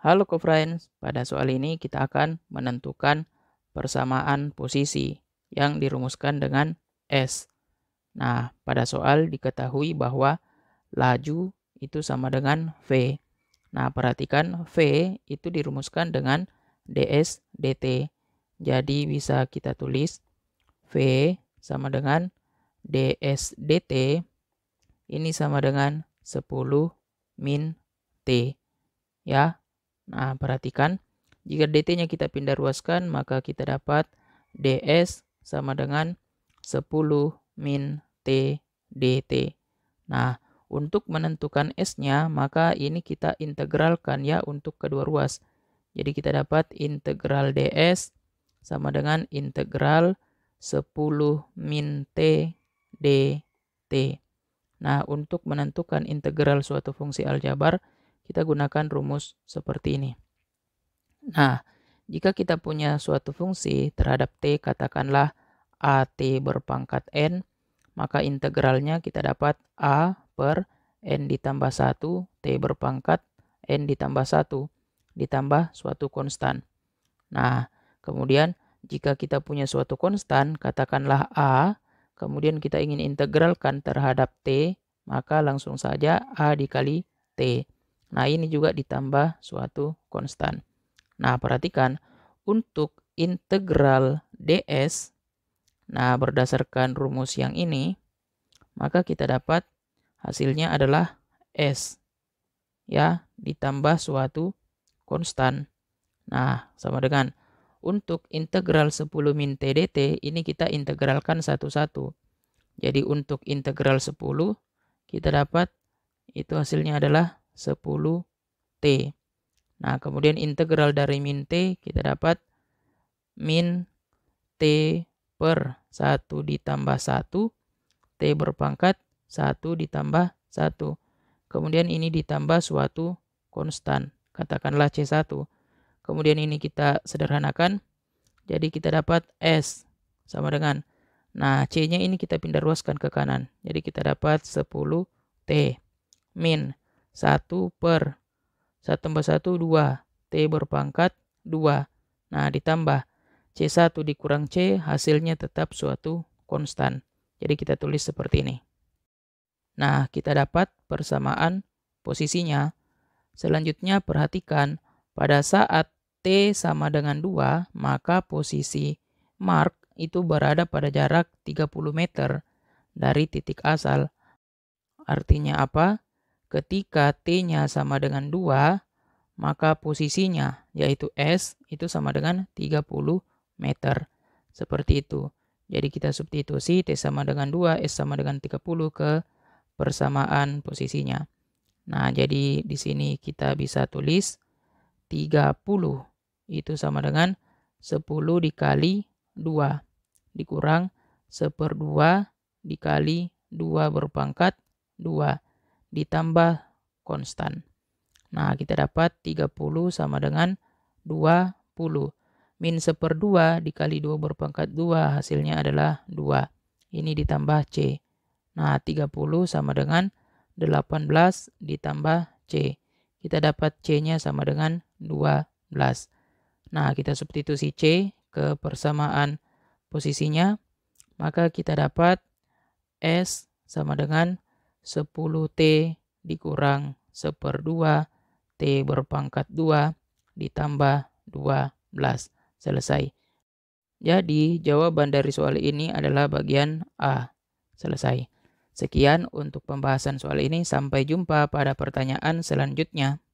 Halo co-friends, pada soal ini kita akan menentukan persamaan posisi yang dirumuskan dengan S. Nah, pada soal diketahui bahwa laju itu sama dengan V. Nah, perhatikan V itu dirumuskan dengan ds dt. Jadi bisa kita tulis V sama dengan ds dt ini sama dengan 10 min T. Ya, Nah, perhatikan. Jika DT-nya kita pindah ruaskan, maka kita dapat DS sama dengan 10 min T DT. Nah, untuk menentukan S-nya, maka ini kita integralkan ya untuk kedua ruas. Jadi kita dapat integral DS sama dengan integral 10 min T dt. Nah, untuk menentukan integral suatu fungsi aljabar, kita gunakan rumus seperti ini. Nah, jika kita punya suatu fungsi terhadap t, katakanlah at berpangkat n, maka integralnya kita dapat a per n ditambah 1, t berpangkat n ditambah 1, ditambah suatu konstan. Nah, kemudian jika kita punya suatu konstan, katakanlah a, kemudian kita ingin integralkan terhadap t, maka langsung saja a dikali t. Nah, ini juga ditambah suatu konstan. Nah, perhatikan untuk integral ds, nah berdasarkan rumus yang ini, maka kita dapat hasilnya adalah s ya ditambah suatu konstan. Nah, sama dengan untuk integral 10 min t dt ini kita integralkan satu-satu. Jadi untuk integral 10 kita dapat itu hasilnya adalah 10t. Nah, kemudian integral dari min t kita dapat min t per 1 ditambah 1, t berpangkat 1 ditambah 1. Kemudian ini ditambah suatu konstan, katakanlah C1. Kemudian ini kita sederhanakan, jadi kita dapat S sama dengan Nah, C-nya ini kita pindah ruaskan ke kanan. Jadi kita dapat 10T min 1 per 1 tambah 1 2. T berpangkat 2. Nah ditambah C1 dikurang C hasilnya tetap suatu konstan. Jadi kita tulis seperti ini. Nah kita dapat persamaan posisinya. Selanjutnya perhatikan pada saat T sama dengan 2 maka posisi Mark itu berada pada jarak 30 meter dari titik asal. Artinya apa? ketika T-nya sama dengan 2, maka posisinya yaitu S itu sama dengan 30 meter. Seperti itu. Jadi kita substitusi T sama dengan 2, S sama dengan 30 ke persamaan posisinya. Nah, jadi di sini kita bisa tulis 30 itu sama dengan 10 dikali 2 dikurang 1 per 2 dikali 2 berpangkat 2 ditambah konstan. Nah, kita dapat 30 sama dengan 20. Min 2 dikali 2 berpangkat 2, hasilnya adalah 2. Ini ditambah C. Nah, 30 sama dengan 18 ditambah C. Kita dapat C-nya sama dengan 12. Nah, kita substitusi C ke persamaan posisinya. Maka kita dapat S sama dengan 10T dikurang seperdua T berpangkat 2 ditambah 12. Selesai. Jadi jawaban dari soal ini adalah bagian A. Selesai. Sekian untuk pembahasan soal ini. Sampai jumpa pada pertanyaan selanjutnya.